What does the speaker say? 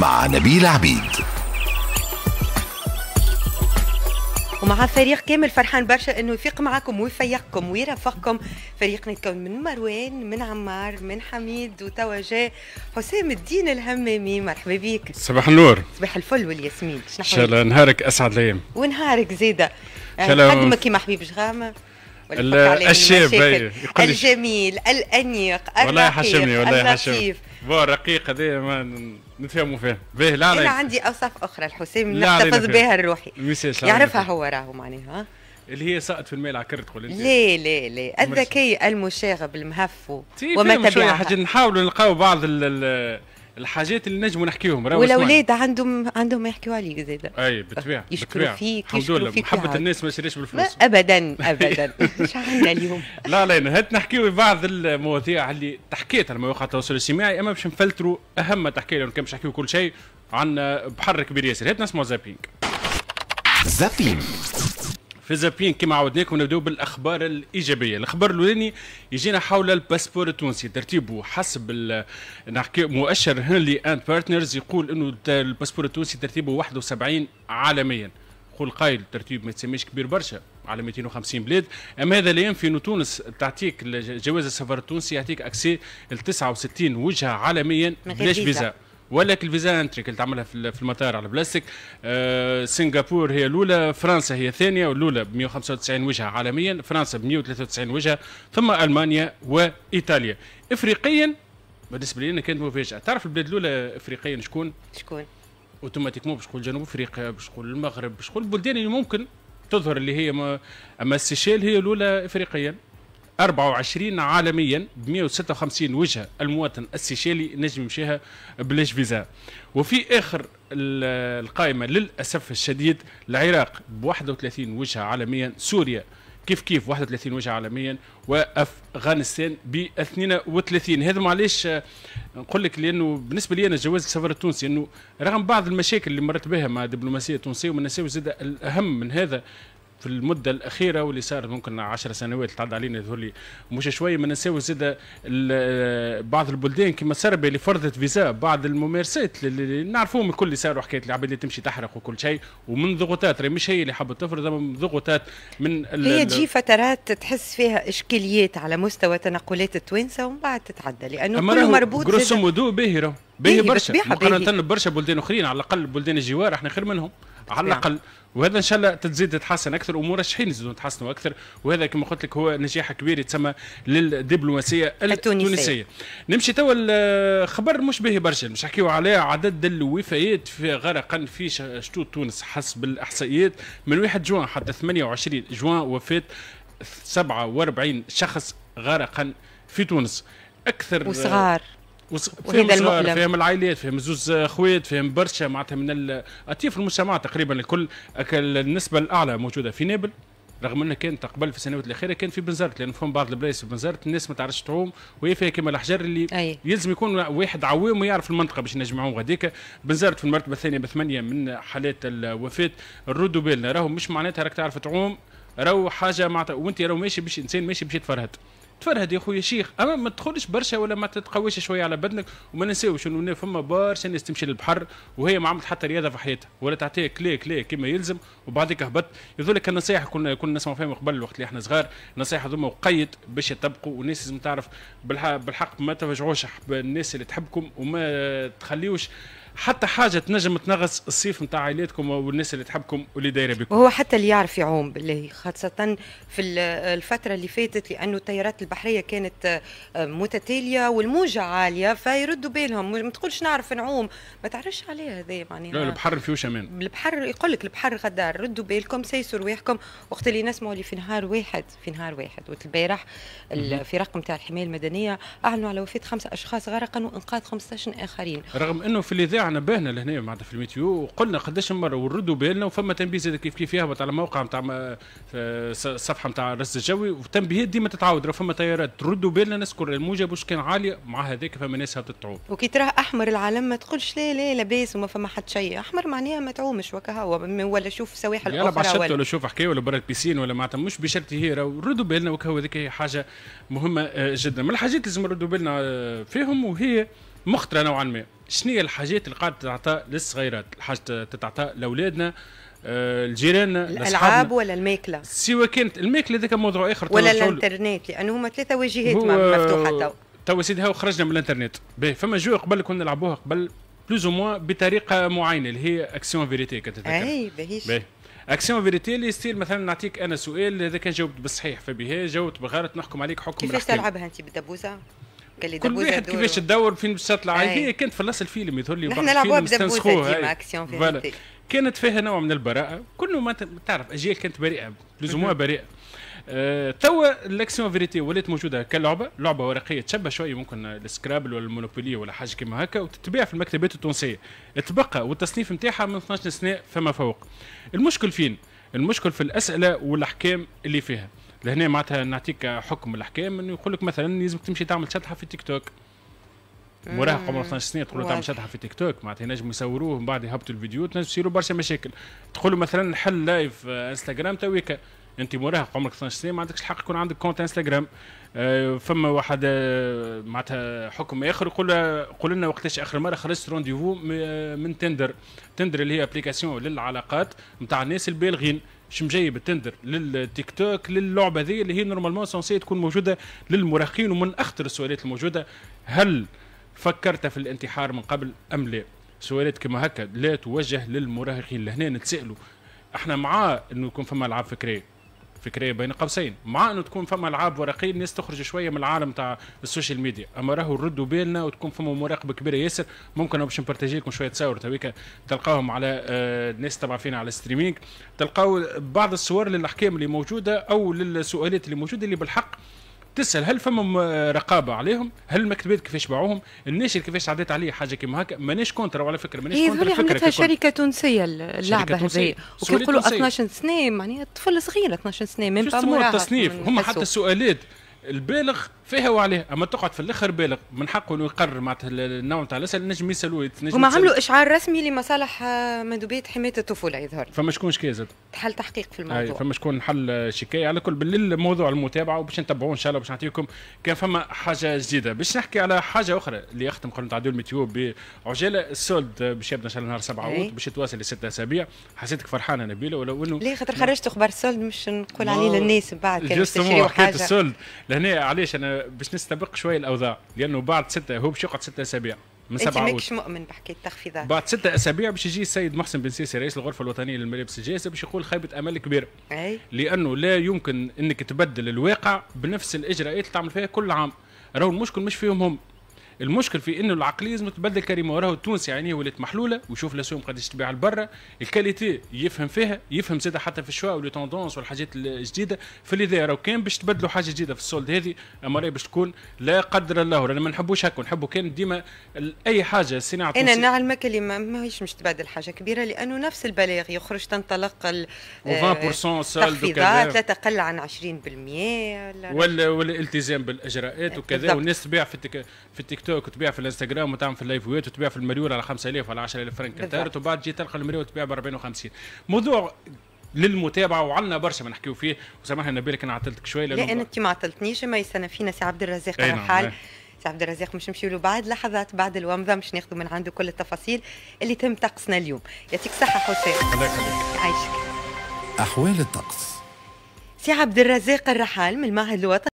مع نبيل عبيد ومع فريق كامل فرحان برشا انه يفيق معكم ويفيقكم ويرافقكم فريقنا يكون من مروان من عمار من حميد وتوا حسام الدين الهمامي مرحبا بك صباح النور صباح الفل والياسمين ان شاء الله نهارك آه، اسعد ليام ونهارك زيدا خدمك كيما حبيب جغامه الشاب الجميل الانيق الرقيق والله حشمني والله حشمني بون رقيق هذا ما نتفهموا فيه باهي لا انا عندي اوصاف اخرى الحسين نحتفظ بها لروحي يعرفها هو راهو معناها اللي هي سقط في الماء العكر تقول انت لا لا لا الذكي المشاغب المهفو وما تبعها حاجه نحاولوا نلقاو بعض ال الحاجات اللي نجموا نحكيهم والاولاد عندهم عندهم ما يحكيوا عليك زاد اي بالطبيعه يشكروا فيك الحمد لله محبه الناس ما شريش بالفلوس ابدا ابدا شو عندنا اليوم لا لا هات نحكيو بعض المواضيع اللي تحكيت على مواقع التواصل الاجتماعي اما باش نفلتروا اهم تحكي لو كان باش نحكيو كل شيء عن بحر كبير ياسر هات نسمعوا زابينغ زابينغ في زابين كما عودناكم نبداو بالاخبار الايجابيه، الاخبار الاولاني يجينا حول الباسبور التونسي ترتيبه حسب نحكي مؤشر هنلي اند بارتنرز يقول انه الباسبور التونسي ترتيبه 71 عالميا. قول قايل ترتيب ما تسميش كبير برشا على 250 بلاد اما هذا لا ينفي انه تونس تعطيك جواز السفر التونسي يعطيك اكسي ل 69 وجهه عالميا بلاش فيزا ولا الفيزا انتري اللي تعملها في المطار على بلاستيك آه، سنغافور هي الاولى فرنسا هي الثانيه والاولى ب 195 وجهه عالميا فرنسا ب 193 وجهه ثم المانيا وايطاليا افريقيا بالنسبه لي كانت مفاجاه تعرف البلاد الاولى افريقيا شكون شكون اوتوماتيكمون باش تقول جنوب افريقيا باش تقول المغرب باش تقول البلدان اللي ممكن تظهر اللي هي اما السيشيل هي الاولى افريقيا 24 عالميا ب 156 وجهه المواطن السيشيلي نجم يمشيها بلاش فيزا وفي اخر القائمه للاسف الشديد العراق ب 31 وجهه عالميا سوريا كيف كيف 31 وجهه عالميا وافغانستان ب 32 هذا معليش نقول لك لانه بالنسبه لي انا جواز السفر التونسي انه رغم بعض المشاكل اللي مرت بها مع الدبلوماسيه التونسيه وما نساوي زاد الاهم من هذا في المده الاخيره واللي صار ممكن 10 سنوات تعدى علينا يظهر لي مش شويه ما نساوي زاد بعض البلدان كما صربيا اللي فرضت فيزا بعض الممارسات اللي نعرفوهم الكل اللي صاروا حكايه العباد اللي تمشي تحرق وكل شيء ومن ضغوطات مش هي اللي حبت تفرض من ضغوطات من هي تجي فترات تحس فيها اشكاليات على مستوى تنقلات التوانسه ومن بعد تتعدى لانه كله مربوط جروسو مودو باهي باهي برشا مقارنه برشا بلدان اخرين على الاقل بلدان الجوار احنا خير منهم على الاقل وهذا ان شاء الله تزيد تتحسن اكثر ومرشحين يزيدوا يتحسنوا اكثر وهذا كما قلت لك هو نجاح كبير يتسمى للدبلوماسيه التونسيه, التونسية. نمشي توا خبر مش باهي برشا مش حكيوا عليه عدد الوفيات في غرقا في شتوت تونس حسب الاحصائيات من 1 جوان حتى 28 جوان وفاه 47 شخص غرقا في تونس اكثر وصغار فيهم المؤلم فيهم العائلات فيهم زوز خوات فيهم برشا معناتها من اطياف المجتمع تقريبا الكل النسبه الاعلى موجوده في نابل رغم انها كانت قبل في السنوات الاخيره كان في بنزرت لان فهم بعض البلايص في بنزرت الناس ما تعرفش تعوم وهي فيها كما الاحجار اللي أي. يلزم يكون واحد عوام ويعرف المنطقه باش نجمعهم غاديك بنزرت في المرتبه الثانيه بثمانيه من حالات الوفاه ردوا بالنا راهو مش معناتها راك تعرف تعوم راهو حاجه معناتها وانت راهو ماشي باش انسان ماشي باش يتفرهد تفرهد يا خويا شيخ اما ما تدخلش برشا ولا ما تتقويش شويه على بدنك وما ننساوش انه فما برشا ناس تمشي للبحر وهي ما عملت حتى رياضه في حياتها ولا تعطيها كلي كلي كما يلزم وبعدك هبط يذلك النصائح كنا كنا نسمع فيهم قبل وقت اللي احنا صغار النصائح هذوما وقيد باش يطبقوا والناس لازم تعرف بالحق ما تفجعوش الناس اللي تحبكم وما تخليوش حتى حاجه تنجم تنغص الصيف نتاع عائلاتكم والناس اللي تحبكم واللي دايره بكم وهو حتى اللي يعرف يعوم بالله خاصه في الفتره اللي فاتت لانه التيارات البحريه كانت آه، متتاليه والموجه عاليه فيردوا بالهم ما تقولش نعرف نعوم ما تعرفش عليها هذا معناها لا البحر ما فيهوش امان البحر يقول لك البحر غدار ردوا بالكم سيسوا رواحكم وقت اللي نسمعوا اللي في نهار واحد في نهار واحد وقت البارح الفرق نتاع الحمايه المدنيه اعلنوا على وفاه خمسه اشخاص غرقا وانقاذ 15 اخرين رغم انه في الاذاعه ساعه باهنا لهنا معناتها في الميتيو وقلنا قداش مره وردوا بالنا وفما تنبيه زاد كيف كيف يهبط على موقع نتاع الصفحه آه، نتاع الرصد الجوي وتنبيهات ديما تتعاود راه فما طيارات تردوا بالنا نذكر الموجه باش كان عاليه مع هذاك فما ناس هبطت وكي تراه احمر العالم ما تقولش لا لا لاباس وما فما حد شيء احمر معناها ما تعومش وكا ولا شوف سواحل اخرى بعشت ولا, ولا شوف حكايه ولا برا بيسين ولا معناتها مش بشرط هي ردوا بالنا وكا هذيك حاجه مهمه آه، جدا من الحاجات لازم نردوا بالنا آه، فيهم وهي مخطره نوعا ما شنو هي الحاجات اللي قاعده تتعطى للصغيرات الحاجه تتعطى لاولادنا آه، الجيران الالعاب ولا الماكله سواء كانت الماكله ذاك موضوع اخر ولا الانترنت لانه هما ثلاثه واجهات مفتوحه تو تو سيدي هاو خرجنا من الانترنت باهي فما جو قبل كنا نلعبوها قبل بلوز او موان بطريقه معينه اللي هي اكسيون فيريتي كتتذكر اي باهيش باهي اكسيون فيريتي اللي يصير مثلا نعطيك انا سؤال اذا كان جاوبت بالصحيح فبها جاوبت بغلط نحكم عليك حكم كيفاش تلعبها انت بالدبوزه؟ كل واحد كيفاش تدور فين باش تطلع هي كانت في الاصل فيلم يظهر لي نحن نلعبوها بدبوزه اكسيون فيريتي كانت فيها نوع من البراءه كل ما تعرف اجيال كانت بريئه لزموها بريئه أه، توا الاكسيون فيريتي ولات موجوده كلعبه لعبه ورقيه تشبه شويه ممكن السكرابل ولا المونوبولي ولا حاجه كيما هكا وتتباع في المكتبات التونسيه تبقى والتصنيف نتاعها من 12 سنه فما فوق المشكل فين المشكل في الاسئله والاحكام اللي فيها لهنا معناتها نعطيك حكم الاحكام انه يقول لك مثلا لازمك تمشي تعمل شطحه في تيك توك مراهق عمره 12 سنه تقول له تعمل شطحه في تيك توك معناتها ينجموا يصوروه من بعد يهبطوا الفيديو تنجم يصيروا برشا مشاكل تقول له مثلا حل لايف انستغرام تويكا انت مراهق عمرك 12 سنه ما عندكش الحق يكون عندك كونت انستغرام آه، فما واحد آه، معناتها حكم اخر يقول قول لنا وقتاش اخر مره خرجت رونديفو آه، من تندر تندر اللي هي ابليكاسيون للعلاقات نتاع الناس البالغين مش مجيب التندر للتيك توك للعبه ذي اللي هي نورمالمون سونسي تكون موجوده للمراهقين ومن اخطر السؤالات الموجوده هل فكرت في الانتحار من قبل ام لا؟ سؤالات كما هكا لا توجه للمراهقين لهنا نتسالوا احنا مع انه يكون فما العاب فكريه فكريه بين قوسين مع انه تكون فما العاب ورقيه الناس تخرج شويه من العالم تاع السوشيال ميديا اما راهو نردوا بالنا وتكون فما مراقبه كبيره ياسر ممكن باش نبارتاجي لكم شويه تصاور تويكا تلقاهم على آه، الناس تبع فينا على ستريمينغ تلقاو بعض الصور للاحكام اللي موجوده او للسؤالات اللي موجوده اللي بالحق تسال هل فما رقابه عليهم هل المكتبات كيفاش باعوهم الناشر كيفاش عدت عليه حاجه كيما هكا ماناش كونتر على فكره ماناش إيه، كونتر هي عملتها شركه تونسيه اللعبه هذه وكي نقولوا 12 سنه معناها طفل صغير 12 سنه ميم با التصنيف هما حتى السؤالات البالغ فيها وعليها اما تقعد في الاخر بالغ من حقه انه يقرر معناتها النوع نتاع الاسئله نجم يسالوه هما عملوا اشعار رسمي لمصالح آه، مندوبيه حمايه الطفوله يظهر فما شكون شكايه زاد حل تحقيق في الموضوع أي فما شكون حل شكايه على كل بالليل موضوع المتابعه وباش نتبعوه ان شاء الله باش نعطيكم كان فما حاجه جديده باش نحكي على حاجه اخرى اللي يختم قرن تعديل الميتيو بعجاله السولد باش يبدا ان شاء الله نهار 7 إيه. اوت باش يتواصل لستة اسابيع حسيتك فرحانه نبيله ولو انه ليه خاطر خرجت اخبار السولد مش نقول عليه للناس من بعد كان السولد هنا علاش انا باش نستبق شويه الاوضاع لانه بعد سته هو باش يقعد سته اسابيع من سبعة انت ماكش مؤمن بحكايه التخفيضات بعد ستة اسابيع باش يجي السيد محسن بن سيسي رئيس الغرفه الوطنيه للملابس الجاهزه باش يقول خيبه امل كبيره أي. لانه لا يمكن انك تبدل الواقع بنفس الاجراءات اللي تعمل فيها كل عام راهو المشكل مش فيهم هم المشكل في انه العقليه لازم تبدل كريمه وراه التونسي عينيه ولات محلوله ويشوف الاسهم قداش تبيع لبرا الكاليتي يفهم فيها يفهم زاد حتى في الشواء ولي توندونس والحاجات الجديده في اللي راهو كان باش تبدلوا حاجه جديده في السولد هذه اما راهي باش تكون لا قدر الله رانا ما نحبوش هكا نحبوا كان ديما اي حاجه صناعه انا نعلمك اللي ماهيش مش تبدل حاجه كبيره لانه نفس البلاغ يخرج تنطلق ال 20% آه، سولد وكذا لا تقل عن 20% ولا ولا الالتزام بالاجراءات وكذا والناس تبيع في التك... في التك... توك وتبيع في الانستغرام وتعمل في اللايف وتبيع في المليون على 5000 ولا 10000 فرنك انتهرت وبعد تجي تلقى المليون تبيع ب 40 و50 موضوع للمتابعه وعندنا برشا ما نحكيو فيه وسامحني نبيلك انا عطلتك شويه لا انت ما عطلتنيش ما يسنى فينا سي عبد الرزاق على الحال نعم، سي عبد الرزاق مش نمشيو له بعد لحظات بعد الومضه مش ناخذ من عنده كل التفاصيل اللي تم طقسنا اليوم يعطيك الصحه حسين الله يخليك عايشك احوال الطقس سي عبد الرزاق الرحال من المعهد الوطني